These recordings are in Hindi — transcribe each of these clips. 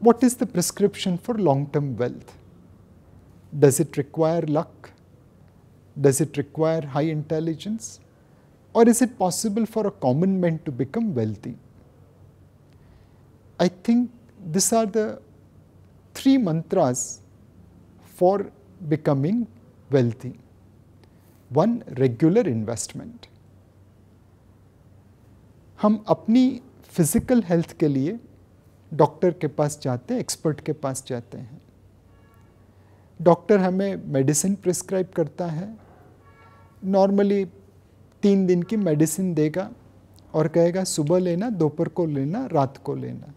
What is the prescription for long-term wealth? Does it require luck? Does it require high intelligence? Or is it possible for a common man to become wealthy? I think these are the three mantras for becoming wealthy. One, regular investment. हम अपनी physical health के लिए डॉक्टर के पास जाते हैं एक्सपर्ट के पास जाते हैं डॉक्टर हमें मेडिसिन प्रिस्क्राइब करता है नॉर्मली तीन दिन की मेडिसिन देगा और कहेगा सुबह लेना दोपहर को लेना रात को लेना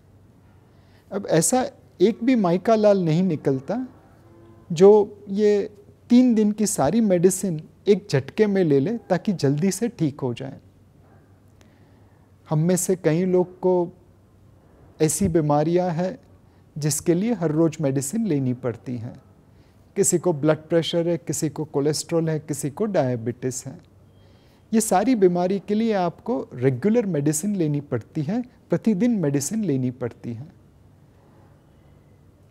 अब ऐसा एक भी माइका लाल नहीं निकलता जो ये तीन दिन की सारी मेडिसिन एक झटके में ले ले ताकि जल्दी से ठीक हो जाए हम में से कई लोग को ऐसी बीमारियां हैं जिसके लिए हर रोज़ मेडिसिन लेनी पड़ती हैं किसी को ब्लड प्रेशर है किसी को कोलेस्ट्रॉल है किसी को डायबिटिस है ये सारी बीमारी के लिए आपको रेगुलर मेडिसिन लेनी पड़ती है प्रतिदिन मेडिसिन लेनी पड़ती है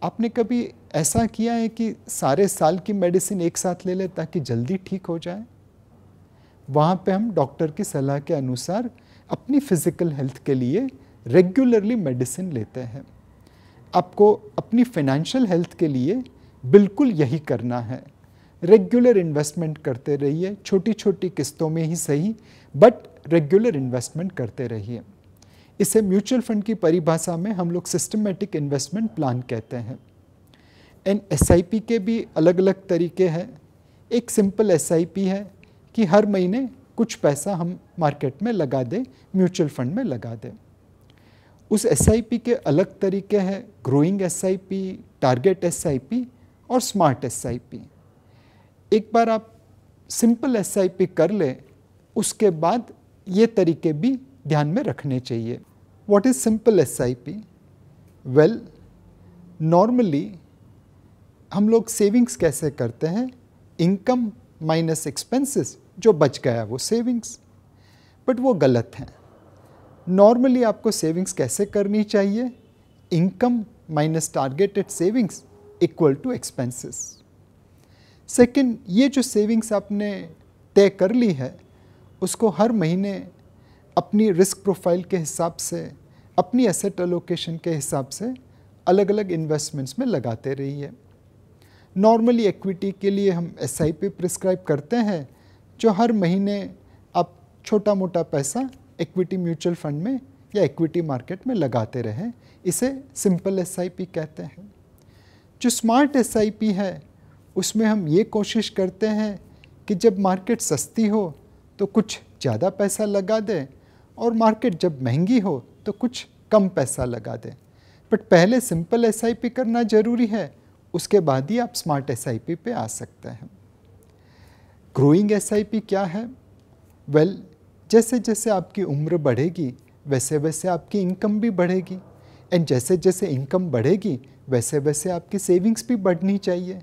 आपने कभी ऐसा किया है कि सारे साल की मेडिसिन एक साथ ले लें ताकि जल्दी ठीक हो जाए वहाँ पे हम डॉक्टर की सलाह के अनुसार अपनी फिज़िकल हेल्थ के लिए रेगुलरली मेडिसिन लेते हैं आपको अपनी फाइनेंशियल हेल्थ के लिए बिल्कुल यही करना है रेगुलर इन्वेस्टमेंट करते रहिए छोटी छोटी किस्तों में ही सही बट रेगुलर इन्वेस्टमेंट करते रहिए इसे म्यूचुअल फंड की परिभाषा में हम लोग सिस्टमेटिक इन्वेस्टमेंट प्लान कहते हैं एंड एस के भी अलग अलग तरीके हैं एक सिंपल एस है कि हर महीने कुछ पैसा हम मार्केट में लगा दें म्यूचुअल फंड में लगा दें उस एस के अलग तरीके हैं ग्रोइंग एस टारगेट एस और स्मार्ट एस एक बार आप सिंपल एस कर ले उसके बाद ये तरीके भी ध्यान में रखने चाहिए simple S I P well normally हम लोग सेविंग्स कैसे करते हैं इनकम माइनस एक्सपेंसेस जो बच गया वो सेविंग्स बट वो गलत हैं नॉर्मली आपको सेविंग्स कैसे करनी चाहिए income minus targeted savings equal to expenses second ये जो सेविंग्स आपने तय कर ली है उसको हर महीने अपनी रिस्क प्रोफाइल के हिसाब से अपनी एसेट अलोकेशन के हिसाब से अलग अलग इन्वेस्टमेंट्स में लगाते रहिए नॉर्मली इक्विटी के लिए हम एस आई पी प्रिस्क्राइब करते हैं जो हर महीने आप छोटा मोटा पैसा इक्विटी म्यूचुअल फंड में या इक्विटी मार्केट में लगाते रहें इसे सिंपल एस कहते हैं जो स्मार्ट एस है उसमें हम ये कोशिश करते हैं कि जब मार्केट सस्ती हो तो कुछ ज़्यादा पैसा लगा दें और मार्केट जब महंगी हो तो कुछ कम पैसा लगा दें बट पहले सिंपल एस करना ज़रूरी है उसके बाद ही आप स्मार्ट एस पे आ सकते हैं ग्रोइंग एस क्या है वेल well, जैसे जैसे आपकी उम्र बढ़ेगी वैसे वैसे आपकी इनकम भी बढ़ेगी एंड जैसे जैसे इनकम बढ़ेगी वैसे वैसे आपकी सेविंग्स भी बढ़नी चाहिए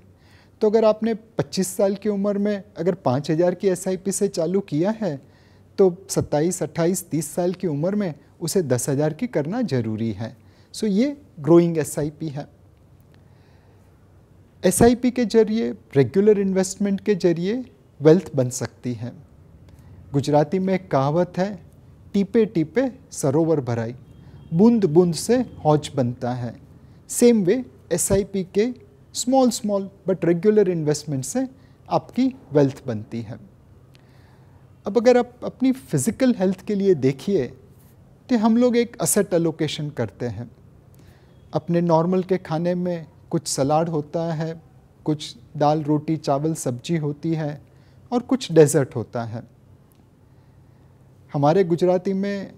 तो अगर आपने 25 साल की उम्र में अगर 5000 की एस से चालू किया है तो 27, 28, 30 साल की उम्र में उसे 10000 की करना ज़रूरी है सो ये ग्रोइंग एस है एस के जरिए रेगुलर इन्वेस्टमेंट के जरिए वेल्थ बन सकती है गुजराती में कहावत है टीपे टीपे सरोवर भराई बूंद बूंद से हौज बनता है सेम वे एस के small small but regular investment से आपकी वेल्थ बनती है अब अगर आप अपनी फ़िज़िकल हेल्थ के लिए देखिए तो हम लोग एक असेट एलोकेशन करते हैं अपने नॉर्मल के खाने में कुछ सलाड होता है कुछ दाल रोटी चावल सब्जी होती है और कुछ डेजर्ट होता है हमारे गुजराती में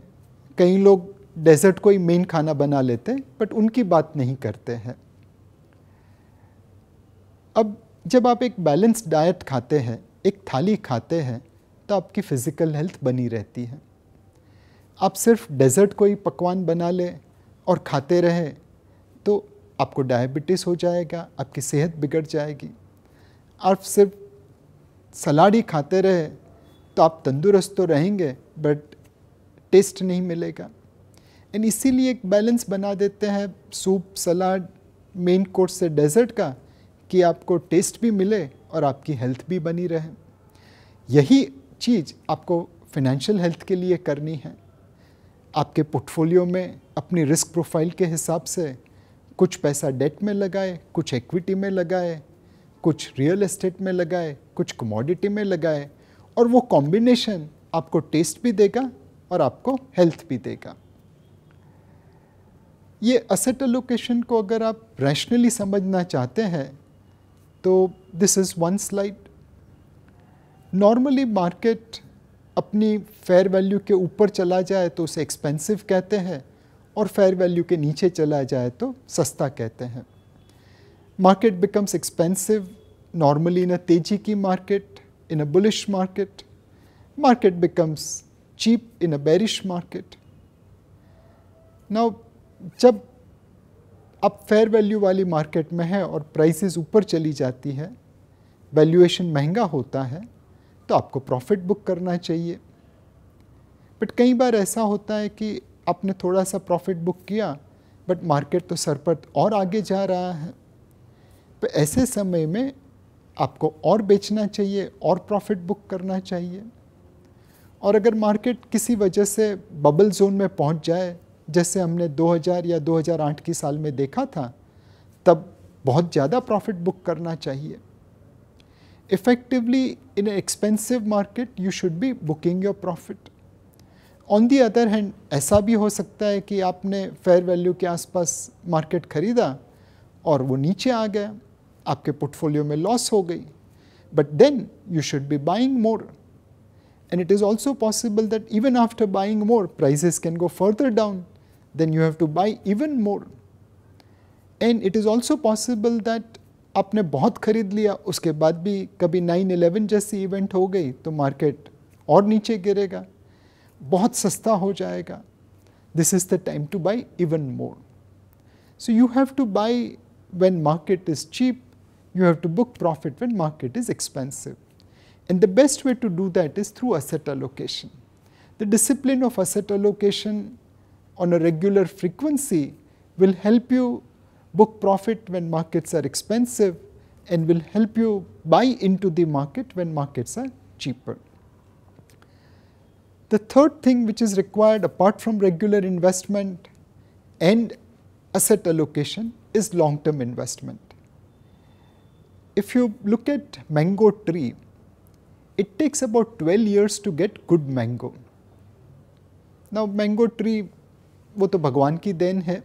कई लोग डेजर्ट को ही मेन खाना बना लेते हैं बट उनकी बात नहीं करते हैं अब जब आप एक बैलेंस डाइट खाते हैं एक थाली खाते हैं तो आपकी फ़िज़िकल हेल्थ बनी रहती है आप सिर्फ डेजर्ट कोई पकवान बना लें और खाते रहे तो आपको डायबिटीज़ हो जाएगा आपकी सेहत बिगड़ जाएगी आप सिर्फ सलाड ही खाते रहे तो आप तंदुरुस्त तो रहेंगे बट टेस्ट नहीं मिलेगा एंड इसीलिए एक बैलेंस बना देते हैं सूप सलाद मेन कोर्स से डेजर्ट का कि आपको टेस्ट भी मिले और आपकी हेल्थ भी बनी रहे यही चीज़ आपको फिनेंशियल हेल्थ के लिए करनी है आपके पोर्टफोलियो में अपनी रिस्क प्रोफाइल के हिसाब से कुछ पैसा डेट में लगाए कुछ इक्विटी में लगाए कुछ रियल एस्टेट में लगाए कुछ कमोडिटी में लगाए और वो कॉम्बिनेशन आपको टेस्ट भी देगा और आपको हेल्थ भी देगा ये असेट एलोकेशन को अगर आप रैशनली समझना चाहते हैं तो this is one slide normally market अपनी फेयर वैल्यू के ऊपर चला जाए तो उसे एक्सपेंसिव कहते हैं और फेयर वैल्यू के नीचे चला जाए तो सस्ता कहते हैं market becomes expensive normally in a तेजी की market in a bullish market, market becomes cheap in a bearish market. Now, जब आप फेयर वैल्यू वाली मार्केट में है और प्राइसेस ऊपर चली जाती है वैल्यूएशन महंगा होता है तो आपको प्रॉफिट बुक करना चाहिए बट कई बार ऐसा होता है कि आपने थोड़ा सा प्रॉफिट बुक किया बट मार्केट तो सर पर और आगे जा रहा है तो ऐसे समय में आपको और बेचना चाहिए और प्रॉफिट बुक करना चाहिए और अगर मार्केट किसी वजह से बबल जोन में पहुंच जाए जैसे हमने 2000 या 2008 की साल में देखा था तब बहुत ज़्यादा प्रॉफिट बुक करना चाहिए effectively in expensive market you should be booking your profit on the other hand ऐसा भी हो सकता है कि आपने फेयर वैल्यू के आसपास मार्केट खरीदा और वो नीचे आ गया आपके पोर्टफोलियो में लॉस हो गई but then you should be buying more and it is also possible that even after buying more prices can go further down then you have to buy even more and it is also possible that आपने बहुत खरीद लिया उसके बाद भी कभी नाइन इलेवन जैसी इवेंट हो गई तो मार्केट और नीचे गिरेगा बहुत सस्ता हो जाएगा this is the time to buy even more so you have to buy when market is cheap You have to book profit when market is expensive, And the best way to do that is through asset allocation. The discipline of asset allocation on a regular frequency will help you book profit when markets are expensive and will help you buy into the market when markets are cheaper. The third thing which is required apart from regular investment and asset allocation is long term investment. if you look at mango tree, it takes about 12 years to get good mango. Now mango tree वो तो भगवान की देन है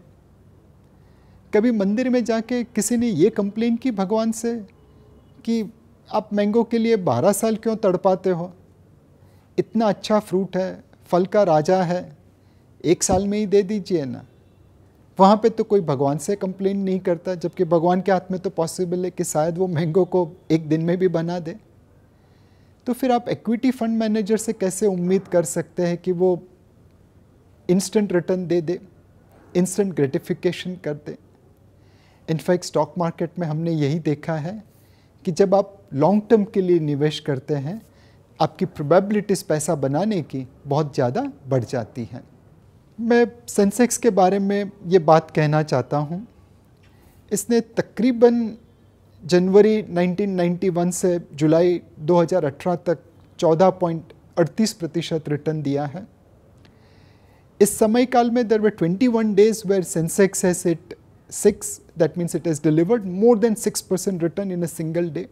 कभी मंदिर में जाके किसी ने ये कंप्लेन की भगवान से कि आप मैंगो के लिए 12 साल क्यों तड़पाते हो इतना अच्छा फ्रूट है फल का राजा है एक साल में ही दे दीजिए ना वहाँ पे तो कोई भगवान से कंप्लेन नहीं करता जबकि भगवान के हाथ में तो पॉसिबल है कि शायद वो मैंगो को एक दिन में भी बना दे तो फिर आप इक्विटी फंड मैनेजर से कैसे उम्मीद कर सकते हैं कि वो इंस्टेंट रिटर्न दे दे इंस्टेंट ग्रेटिफिकेशन कर दे इनफैक्ट स्टॉक मार्केट में हमने यही देखा है कि जब आप लॉन्ग टर्म के लिए निवेश करते हैं आपकी प्रोबेबिलिटीज़ पैसा बनाने की बहुत ज़्यादा बढ़ जाती हैं मैं सेंसेक्स के बारे में ये बात कहना चाहता हूँ इसने तकरीबन जनवरी 1991 से जुलाई 2018 तक 14.38 प्रतिशत रिटर्न दिया है इस समय काल में there were one days where Sensex has hit six that means it is delivered more than six percent return in a single day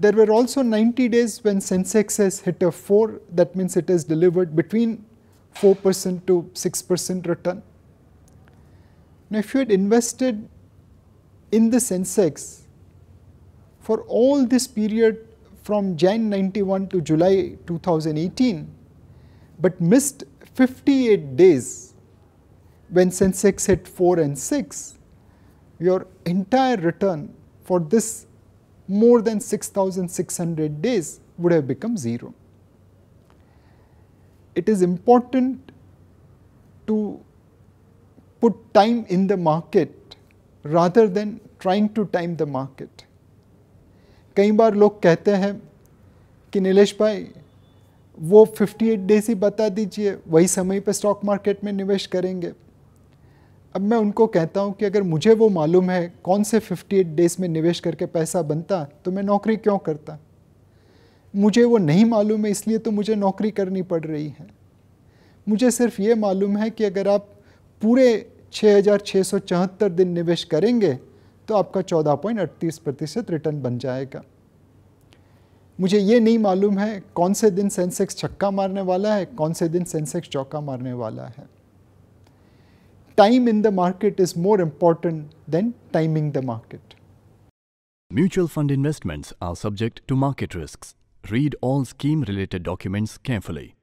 there were also ninety days when Sensex has hit a four that means it is delivered between 4 percent to 6 percent return. Now, if you had invested in the Sensex for all this period from Jan 91 to July 2018, but missed 58 days when Sensex hit 4 and 6, your entire return for this more than 6600 days would have become 0. it is important to put time in the market rather than trying to time the market. कई बार लोग कहते हैं कि नीलेश भाई वो 58 डेज ही बता दीजिए वही समय पर स्टॉक मार्केट में निवेश करेंगे अब मैं उनको कहता हूँ कि अगर मुझे वो मालूम है कौन से 58 डेज में निवेश करके पैसा बनता तो मैं नौकरी क्यों करता मुझे वो नहीं मालूम है इसलिए तो मुझे नौकरी करनी पड़ रही है मुझे सिर्फ ये मालूम है कि अगर आप पूरे छः दिन निवेश करेंगे तो आपका 14.38 प्रतिशत रिटर्न बन जाएगा मुझे ये नहीं मालूम है कौन से दिन सेंसेक्स छक्का मारने वाला है कौन से दिन सेंसेक्स चौका मारने वाला है time in the market is more important than timing the market mutual fund investments are subject to market risk Read all scheme-related documents carefully.